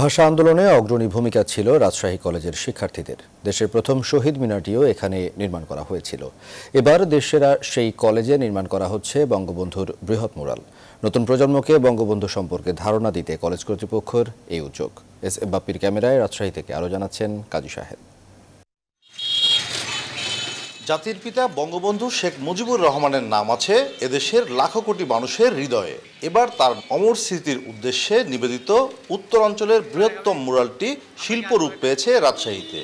ভাষা আন্দোলনে অগ্রণী ভূমিকা ছিল রাজশাহী কলেজের শিক্ষার্থীদের দেশের প্রথম শহীদ মিনারটিও এখানে নির্মাণ করা হয়েছিল এবার দেশেরা সেই কলেজে নির্মাণ করা হচ্ছে বঙ্গবন্ধুর বৃহৎ মুরাল নতুন প্রজন্মকে বঙ্গবন্ধু সম্পর্কে ধারণা দিতে কলেজ কর্তৃপক্ষের এই উদ্যোগ এস এ এব্বাপ্পির ক্যামেরায় রাজশাহী থেকে আরও জানাচ্ছেন কাজী সাহেব জাতির পিতা বঙ্গবন্ধু শেখ মুজিবুর রহমানের নাম আছে এদেশের লাখো কোটি মানুষের হৃদয়ে এবার তার অমর স্মৃতির উদ্দেশ্যে নিবেদিত উত্তরাঞ্চলের বৃহত্তম মুরালটি শিল্পরূপ পেয়েছে রাজশাহীতে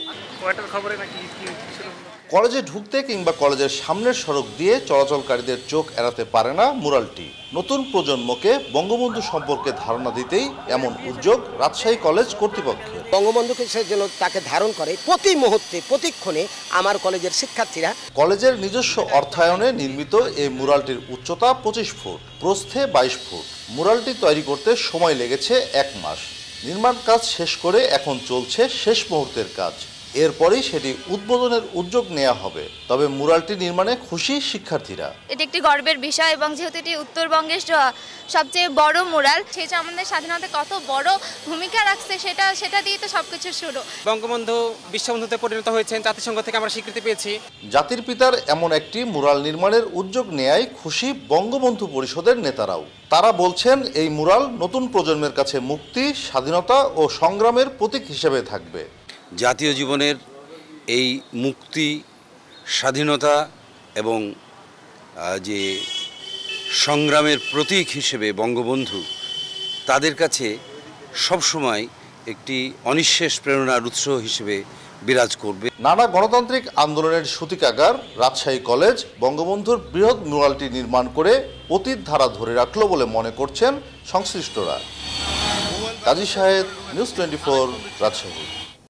কলেজে ঢুকতে কিংবা কলেজের সামনের সড়ক দিয়ে চলাচলকারীদের চোখ এড়াতে পারে না মুরালটি নতুন প্রজন্মকে বঙ্গবন্ধু সম্পর্কে ধারণা দিতেই এমন উদ্যোগ রাজশাহী কলেজ কর্তৃপক্ষের বঙ্গবন্ধুকে সে যেন তাকে ধারণ করে প্রতি মুহূর্তে প্রতিক্ষণে আমার কলেজের শিক্ষার্থীরা কলেজের নিজস্ব অর্থায়নে নির্মিত এই মুরালটির উচ্চতা পঁচিশ ফুট প্রস্থে বাইশ ফুট মুরালটি তৈরি করতে সময় লেগেছে এক মাস নির্মাণ কাজ শেষ করে এখন চলছে শেষ মুহূর্তের কাজ এরপরেই সেটি উদ্বোধনের উদ্যোগ নেওয়া হবে তবে মুরালটি নির্মাণে খুশি শিক্ষার্থীরা এটি একটি গর্বের বিষয় এবং যেহেতু এটি উত্তরবঙ্গের সবচেয়ে বড় মুরাল সেই আমাদের স্বাধীনতা কত বড় ভূমিকা রাখছে সেটা সেটা দিয়ে তো সব কিছু শুরু বঙ্গবন্ধু বিশ্ববন্ধুতে পরিণত হয়েছেন জাতিসংঘ থেকে আমরা স্বীকৃতি পেয়েছি জাতির পিতার এমন একটি মুরাল নির্মাণের উদ্যোগ নেয়াই খুশি বঙ্গবন্ধু পরিষদের নেতারাও তারা বলছেন এই মুরাল নতুন প্রজন্মের কাছে মুক্তি স্বাধীনতা ও সংগ্রামের প্রতীক হিসেবে থাকবে জাতীয় জীবনের এই মুক্তি স্বাধীনতা এবং যে সংগ্রামের প্রতীক হিসেবে বঙ্গবন্ধু তাদের কাছে সবসময় একটি অনিঃশেষ প্রেরণার উৎস হিসেবে বিরাজ করবে নানা গণতান্ত্রিক আন্দোলনের সূতিকাগার রাজশাহী কলেজ বঙ্গবন্ধুর বৃহৎ মুরালটি নির্মাণ করে অতীত ধারা ধরে রাখলো বলে মনে করছেন সংশ্লিষ্টরা কাজী সাহেব নিউজ টোয়েন্টি ফোর রাজশাহী